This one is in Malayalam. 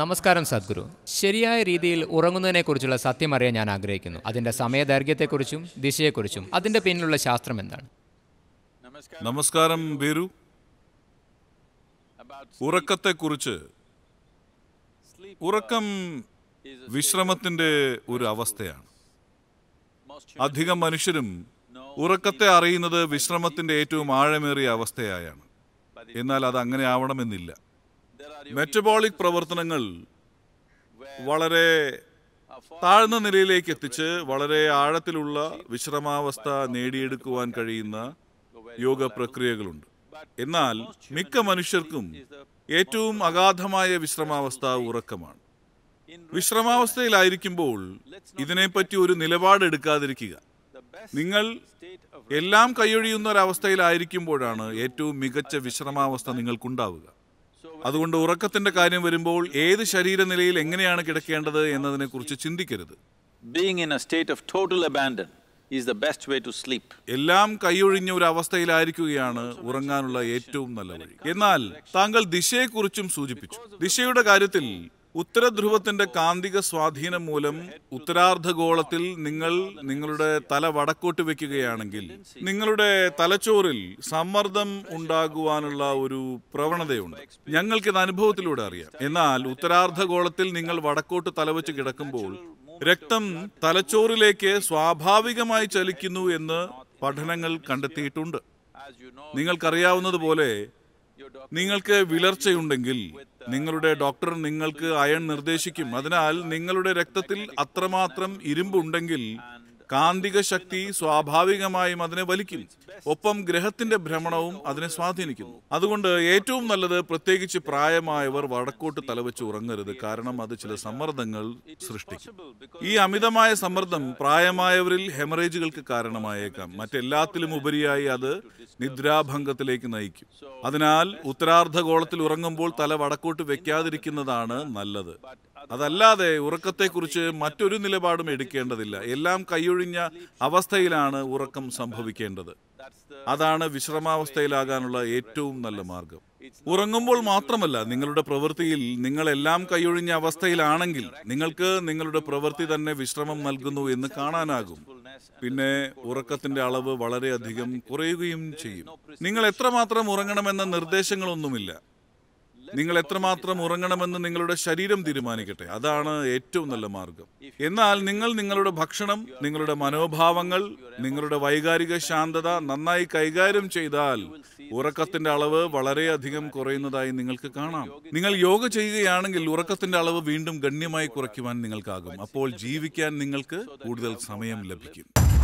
നമസ്കാരം സദ്ഗുരു ശരിയായ രീതിയിൽ ഉറങ്ങുന്നതിനെക്കുറിച്ചുള്ള സത്യം അറിയാൻ ഞാൻ ആഗ്രഹിക്കുന്നു അതിന്റെ സമയദൈർഘ്യത്തെക്കുറിച്ചും ദിശയെക്കുറിച്ചും അതിന്റെ പിന്നിലുള്ള ശാസ്ത്രം എന്താണ് നമസ്കാരം ബീരു ഉറക്കത്തെക്കുറിച്ച് ഉറക്കം വിശ്രമത്തിന്റെ ഒരു അവസ്ഥയാണ് അധികം മനുഷ്യരും ഉറക്കത്തെ അറിയുന്നത് വിശ്രമത്തിന്റെ ഏറ്റവും ആഴമേറിയ അവസ്ഥയായാണ് എന്നാൽ അത് അങ്ങനെ ആവണമെന്നില്ല മെറ്റബോളിക് പ്രവർത്തനങ്ങൾ വളരെ താഴ്ന്ന നിലയിലേക്ക് എത്തിച്ച് വളരെ ആഴത്തിലുള്ള വിശ്രമാവസ്ഥ നേടിയെടുക്കുവാൻ കഴിയുന്ന യോഗ പ്രക്രിയകളുണ്ട് എന്നാൽ മിക്ക മനുഷ്യർക്കും ഏറ്റവും അഗാധമായ വിശ്രമാവസ്ഥ ഉറക്കമാണ് വിശ്രമാവസ്ഥയിലായിരിക്കുമ്പോൾ ഇതിനെപ്പറ്റി ഒരു നിലപാടെടുക്കാതിരിക്കുക നിങ്ങൾ എല്ലാം കൈയൊഴിയുന്ന ഒരവസ്ഥയിലായിരിക്കുമ്പോഴാണ് ഏറ്റവും മികച്ച വിശ്രമാവസ്ഥ നിങ്ങൾക്കുണ്ടാവുക അതുകൊണ്ട് ഉറക്കത്തിന്റെ കാര്യം വരുമ്പോൾ ഏത് ശരീരനിലയിൽ എങ്ങനെയാണ് കിടക്കേണ്ടത് കുറിച്ച് ചിന്തിക്കരുത് in a state of total is the best way sleep എല്ലാം കൈയൊഴിഞ്ഞ ഒരു അവസ്ഥയിലായിരിക്കുകയാണ് ഉറങ്ങാനുള്ള ഏറ്റവും നല്ല വഴി എന്നാൽ താങ്കൾ ദിശയെക്കുറിച്ചും സൂചിപ്പിച്ചു ദിശയുടെ കാര്യത്തിൽ ഉത്തരധ്രുവത്തിന്റെ കാന്തിക സ്വാധീനം മൂലം ഉത്തരാർദ്ധഗോളത്തിൽ നിങ്ങൾ നിങ്ങളുടെ തല വടക്കോട്ട് വെക്കുകയാണെങ്കിൽ നിങ്ങളുടെ തലച്ചോറിൽ സമ്മർദ്ദം ഉണ്ടാകുവാനുള്ള ഒരു പ്രവണതയുണ്ട് ഞങ്ങൾക്കിത് അനുഭവത്തിലൂടെ അറിയാം എന്നാൽ ഉത്തരാർദ്ധഗോളത്തിൽ നിങ്ങൾ വടക്കോട്ട് തലവെച്ച് കിടക്കുമ്പോൾ രക്തം തലച്ചോറിലേക്ക് സ്വാഭാവികമായി ചലിക്കുന്നു എന്ന് പഠനങ്ങൾ കണ്ടെത്തിയിട്ടുണ്ട് നിങ്ങൾക്കറിയാവുന്നതുപോലെ നിങ്ങൾക്ക് വിളർച്ചയുണ്ടെങ്കിൽ നിങ്ങളുടെ ഡോക്ടർ നിങ്ങൾക്ക് അയൺ നിർദ്ദേശിക്കും അതിനാൽ നിങ്ങളുടെ രക്തത്തിൽ അത്രമാത്രം ഇരുമ്പുണ്ടെങ്കിൽ കാന്തിക ശക്തി സ്വാഭാവികമായും അതിനെ വലിക്കും ഒപ്പം ഗ്രഹത്തിന്റെ ഭ്രമണവും അതിനെ സ്വാധീനിക്കുന്നു അതുകൊണ്ട് ഏറ്റവും നല്ലത് പ്രത്യേകിച്ച് പ്രായമായവർ വടക്കോട്ട് തലവെച്ച് ഉറങ്ങരുത് കാരണം അത് ചില സമ്മർദ്ദങ്ങൾ സൃഷ്ടിക്കും ഈ അമിതമായ സമ്മർദ്ദം പ്രായമായവരിൽ ഹെമറേജുകൾക്ക് കാരണമായേക്കാം മറ്റെല്ലാത്തിലും ഉപരിയായി അത് നിദ്രാഭംഗത്തിലേക്ക് നയിക്കും അതിനാൽ ഉത്തരാർദ്ധഗോളത്തിൽ ഉറങ്ങുമ്പോൾ തല വടക്കോട്ട് വെക്കാതിരിക്കുന്നതാണ് നല്ലത് അതല്ലാതെ ഉറക്കത്തെക്കുറിച്ച് മറ്റൊരു നിലപാടും എടുക്കേണ്ടതില്ല എല്ലാം കൈയൊഴിഞ്ഞ അവസ്ഥയിലാണ് ഉറക്കം സംഭവിക്കേണ്ടത് അതാണ് വിശ്രമാവസ്ഥയിലാകാനുള്ള ഏറ്റവും നല്ല മാർഗം ഉറങ്ങുമ്പോൾ മാത്രമല്ല നിങ്ങളുടെ പ്രവൃത്തിയിൽ എല്ലാം കൈയൊഴിഞ്ഞ അവസ്ഥയിലാണെങ്കിൽ നിങ്ങൾക്ക് നിങ്ങളുടെ പ്രവൃത്തി തന്നെ വിശ്രമം നൽകുന്നു എന്ന് കാണാനാകും പിന്നെ ഉറക്കത്തിന്റെ അളവ് വളരെയധികം കുറയുകയും ചെയ്യും നിങ്ങൾ എത്രമാത്രം ഉറങ്ങണമെന്ന നിർദ്ദേശങ്ങളൊന്നുമില്ല നിങ്ങൾ എത്രമാത്രം ഉറങ്ങണമെന്ന് നിങ്ങളുടെ ശരീരം തീരുമാനിക്കട്ടെ അതാണ് ഏറ്റവും നല്ല മാർഗം എന്നാൽ നിങ്ങൾ നിങ്ങളുടെ ഭക്ഷണം നിങ്ങളുടെ മനോഭാവങ്ങൾ നിങ്ങളുടെ വൈകാരിക ശാന്തത നന്നായി കൈകാര്യം ചെയ്താൽ ഉറക്കത്തിന്റെ അളവ് വളരെയധികം കുറയുന്നതായി നിങ്ങൾക്ക് കാണാം നിങ്ങൾ യോഗ ചെയ്യുകയാണെങ്കിൽ ഉറക്കത്തിന്റെ അളവ് വീണ്ടും ഗണ്യമായി കുറയ്ക്കുവാൻ നിങ്ങൾക്കാകും അപ്പോൾ ജീവിക്കാൻ നിങ്ങൾക്ക് കൂടുതൽ സമയം ലഭിക്കും